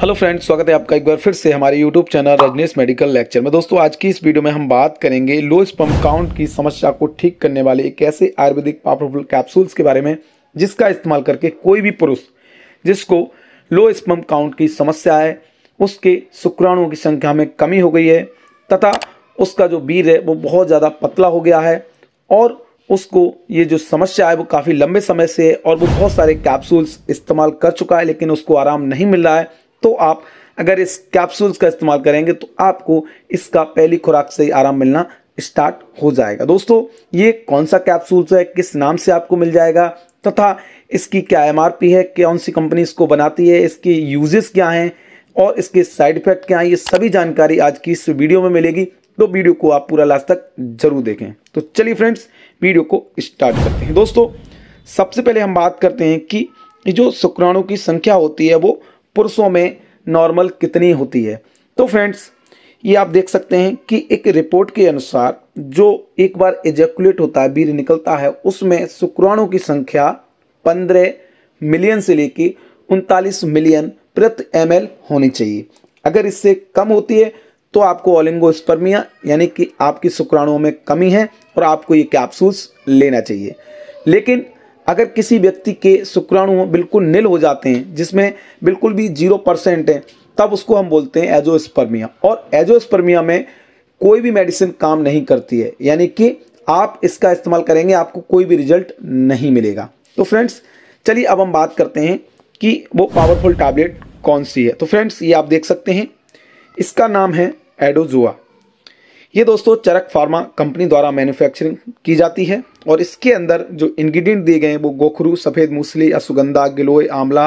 hello friends स्वागत है आपका एक बार फिर से हमारे YouTube channel Rajneesh medical lecture में दोस्तों आज की इस वीडियो में हम बात करेंगे लो स्पम्प काउंट की समस्या को ठीक करने वाले एक ऐसे आयुर्वेदिक पावरफुल कैप्सूल्स के बारे में जिसका इस्तेमाल करके कोई भी पुरुष जिसको लो स्पम्प काउंट की समस्या है उसके शुक्राणुओं की संख्या में कमी हो गई है तथा उसका जो बीर है वो बहुत ज़्यादा पतला हो गया है और उसको ये जो समस्या है वो काफ़ी लंबे समय से है और वो बहुत सारे कैप्सूल्स इस्तेमाल कर चुका है लेकिन उसको आराम नहीं मिल रहा है तो आप अगर इस कैप्सूल्स का इस्तेमाल करेंगे तो आपको इसका पहली खुराक से ही आराम मिलना स्टार्ट हो जाएगा दोस्तों ये कौन सा कैप्सूल्स है किस नाम से आपको मिल जाएगा तथा इसकी क्या एम है कौन सी कंपनी इसको बनाती है इसके यूजेस क्या हैं और इसके साइड इफेक्ट क्या हैं ये सभी जानकारी आज की इस वीडियो में मिलेगी तो वीडियो को आप पूरा लास्ट तक जरूर देखें तो चलिए फ्रेंड्स वीडियो को स्टार्ट करते हैं दोस्तों सबसे पहले हम बात करते हैं कि जो शुक्राणु की संख्या होती है वो पुरुषों में नॉर्मल कितनी होती है तो फ्रेंड्स ये आप देख सकते हैं कि एक रिपोर्ट के अनुसार जो एक बार एजेकुलेट होता है वीर निकलता है उसमें शुक्राणु की संख्या 15 मिलियन से लेकर उनतालीस मिलियन प्रति एम होनी चाहिए अगर इससे कम होती है तो आपको ओलिंगोस्पर्मिया यानी कि आपकी शुक्राणुओं में कमी है और आपको ये कैप्सूल्स लेना चाहिए लेकिन अगर किसी व्यक्ति के शुक्राणु बिल्कुल नील हो जाते हैं जिसमें बिल्कुल भी जीरो परसेंट है तब उसको हम बोलते हैं एजोस्पर्मिया और एजोस्पर्मिया में कोई भी मेडिसिन काम नहीं करती है यानी कि आप इसका इस्तेमाल करेंगे आपको कोई भी रिजल्ट नहीं मिलेगा तो फ्रेंड्स चलिए अब हम बात करते हैं कि वो पावरफुल टैबलेट कौन सी है तो फ्रेंड्स ये आप देख सकते हैं इसका नाम है एडोजुआ ये दोस्तों चरक फार्मा कंपनी द्वारा मैन्युफैक्चरिंग की जाती है और इसके अंदर जो इंग्रेडिएंट दिए गए हैं वो गोखरू सफ़ेद मूसली असुगंधा गिलोय आंवला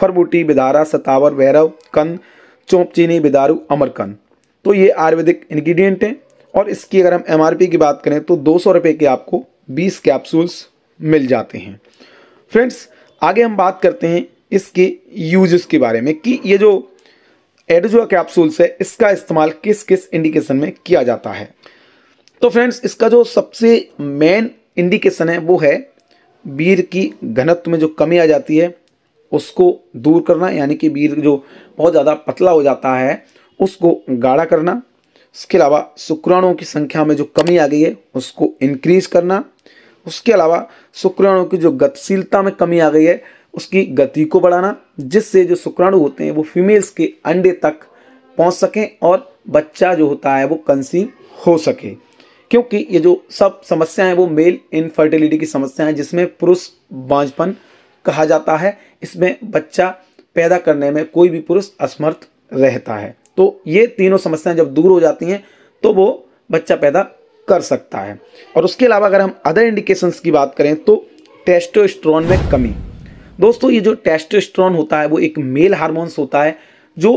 फरबूटी बिदारा सतावर वैरव कन चौप चीनी बिदारू अमरकन तो ये आयुर्वेदिक इन्ग्रीडियंट हैं और इसकी अगर हम एम की बात करें तो दो सौ रुपये के आपको बीस कैप्सूल्स मिल जाते हैं फ्रेंड्स आगे हम बात करते हैं इसके यूज के बारे में कि ये जो एडजुआ कैप्सूल है इसका इस्तेमाल किस किस इंडिकेशन में किया जाता है तो फ्रेंड्स इसका जो सबसे मेन इंडिकेशन है वो है बीर की घनत्व में जो कमी आ जाती है उसको दूर करना यानी कि बीर जो बहुत ज़्यादा पतला हो जाता है उसको गाढ़ा करना इसके अलावा शुक्राणुओं की संख्या में जो कमी आ गई है उसको इंक्रीज करना उसके अलावा शुक्राणुओं की जो गतिशीलता में कमी आ गई है उसकी गति को बढ़ाना जिससे जो शुक्राणु होते हैं वो फीमेल्स के अंडे तक पहुंच सकें और बच्चा जो होता है वो कंसीव हो सके क्योंकि ये जो सब समस्याएं वो मेल इनफर्टिलिटी की समस्या है जिसमें पुरुष बांझपन कहा जाता है इसमें बच्चा पैदा करने में कोई भी पुरुष असमर्थ रहता है तो ये तीनों समस्याएं जब दूर हो जाती हैं तो वो बच्चा पैदा कर सकता है और उसके अलावा अगर हम अदर इंडिकेशंस की बात करें तो टेस्टोस्टेरोन में कमी दोस्तों ये जो टेस्टोस्टेरोन होता है वो एक मेल हार्मोन्स होता है जो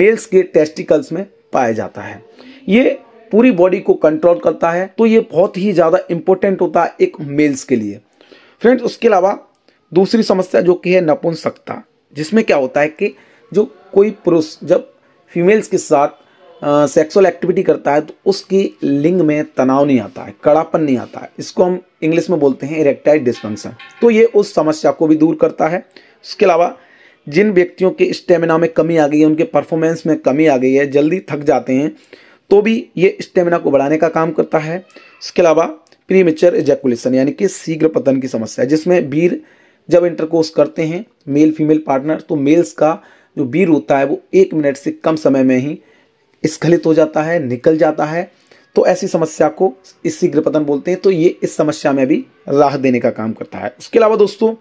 मेल्स के टेस्टिकल्स में पाया जाता है ये पूरी बॉडी को कंट्रोल करता है तो ये बहुत ही ज़्यादा इम्पोर्टेंट होता है एक मेल्स के लिए फ्रेंड्स उसके अलावा दूसरी समस्या जो कि है नपुंसकता जिसमें क्या होता है कि जो कोई पुरुष जब फीमेल्स के साथ सेक्सुअल एक्टिविटी करता है तो उसकी लिंग में तनाव नहीं आता है कड़ापन नहीं आता है इसको हम इंग्लिश में बोलते हैं इरेक्टाइल डिस्फंक्शन तो ये उस समस्या को भी दूर करता है इसके अलावा जिन व्यक्तियों के स्टेमिना में कमी आ गई है उनके परफॉर्मेंस में कमी आ गई है जल्दी थक जाते हैं तो भी ये स्टेमिना को बढ़ाने का काम करता है इसके अलावा प्रीमेचर इजैकुलेशन यानी कि शीघ्र पतन की समस्या है जिसमें वीर जब इंटरकोर्स करते हैं मेल फीमेल पार्टनर तो मेल्स का जो वीर होता है वो एक मिनट से कम समय में ही स्खलित हो जाता है निकल जाता है तो ऐसी समस्या को इस शीघ्र पतन बोलते हैं तो ये इस समस्या में भी राह देने का काम करता है उसके अलावा दोस्तों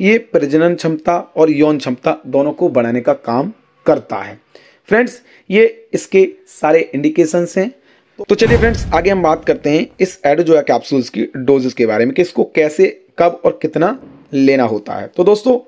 ये प्रजनन क्षमता और यौन क्षमता दोनों को बढ़ाने का काम करता है फ्रेंड्स ये इसके सारे इंडिकेशंस हैं तो चलिए फ्रेंड्स आगे हम बात करते हैं इस एडोजोया कैप्सूल्स की डोजेस के बारे में कि इसको कैसे कब और कितना लेना होता है तो दोस्तों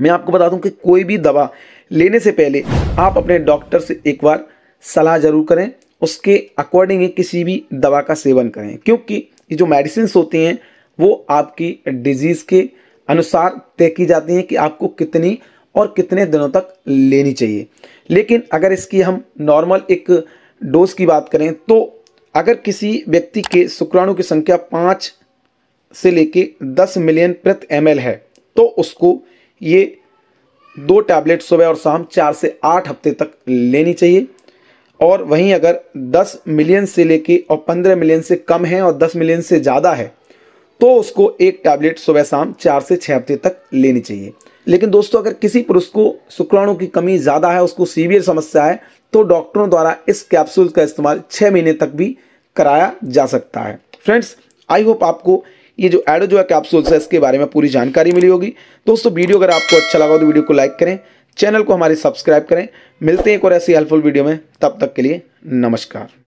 मैं आपको बता दूं कि कोई भी दवा लेने से पहले आप अपने डॉक्टर से एक बार सलाह ज़रूर करें उसके अकॉर्डिंग ही किसी भी दवा का सेवन करें क्योंकि ये जो मेडिसिन होती हैं वो आपकी डिजीज़ के अनुसार तय की जाती हैं कि आपको कितनी और कितने दिनों तक लेनी चाहिए लेकिन अगर इसकी हम नॉर्मल एक डोज की बात करें तो अगर किसी व्यक्ति के शुक्राणु की संख्या पाँच से लेके दस मिलियन प्रति एम है तो उसको ये दो टैबलेट सुबह और शाम चार से आठ हफ्ते तक लेनी चाहिए और वहीं अगर 10 मिलियन से लेके और 15 मिलियन से कम है और 10 मिलियन से ज़्यादा है तो उसको एक टैबलेट सुबह शाम चार से छः हफ्ते तक लेनी चाहिए लेकिन दोस्तों अगर किसी पुरुष को शुक्राणु की कमी ज़्यादा है उसको सीवियर समस्या है तो डॉक्टरों द्वारा इस कैप्सूल का इस्तेमाल छः महीने तक भी कराया जा सकता है फ्रेंड्स आई होप आपको ये जो एडोजोआ कैप्सूल्स है इसके बारे में पूरी जानकारी मिली होगी दोस्तों वीडियो अगर आपको अच्छा लगा तो वीडियो को लाइक करें चैनल को हमारे सब्सक्राइब करें मिलते हैं एक और ऐसी हेल्पफुल वीडियो में तब तक के लिए नमस्कार